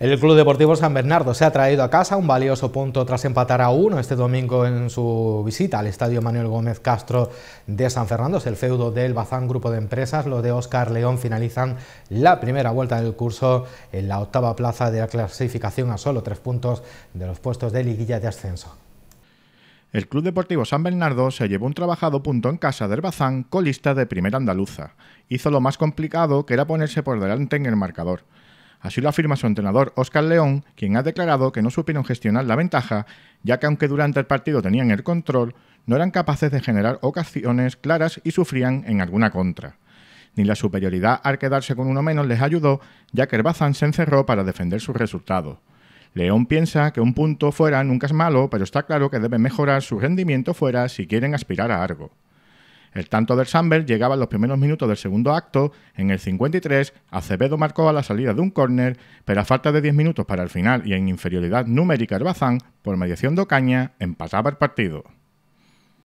El Club Deportivo San Bernardo se ha traído a casa un valioso punto tras empatar a uno este domingo en su visita al Estadio Manuel Gómez Castro de San Fernando. Es el feudo del Bazán Grupo de Empresas. Los de Óscar León finalizan la primera vuelta del curso en la octava plaza de la clasificación a solo tres puntos de los puestos de liguilla de ascenso. El Club Deportivo San Bernardo se llevó un trabajado punto en casa del Bazán, colista de primera andaluza. Hizo lo más complicado que era ponerse por delante en el marcador. Así lo afirma su entrenador Óscar León, quien ha declarado que no supieron gestionar la ventaja, ya que aunque durante el partido tenían el control, no eran capaces de generar ocasiones claras y sufrían en alguna contra. Ni la superioridad al quedarse con uno menos les ayudó, ya que el Bazán se encerró para defender su resultado. León piensa que un punto fuera nunca es malo, pero está claro que deben mejorar su rendimiento fuera si quieren aspirar a algo. El tanto del Samberg llegaba en los primeros minutos del segundo acto, en el 53 Acevedo marcó a la salida de un córner, pero a falta de 10 minutos para el final y en inferioridad numérica el Bazán, por mediación de Ocaña, empataba el partido.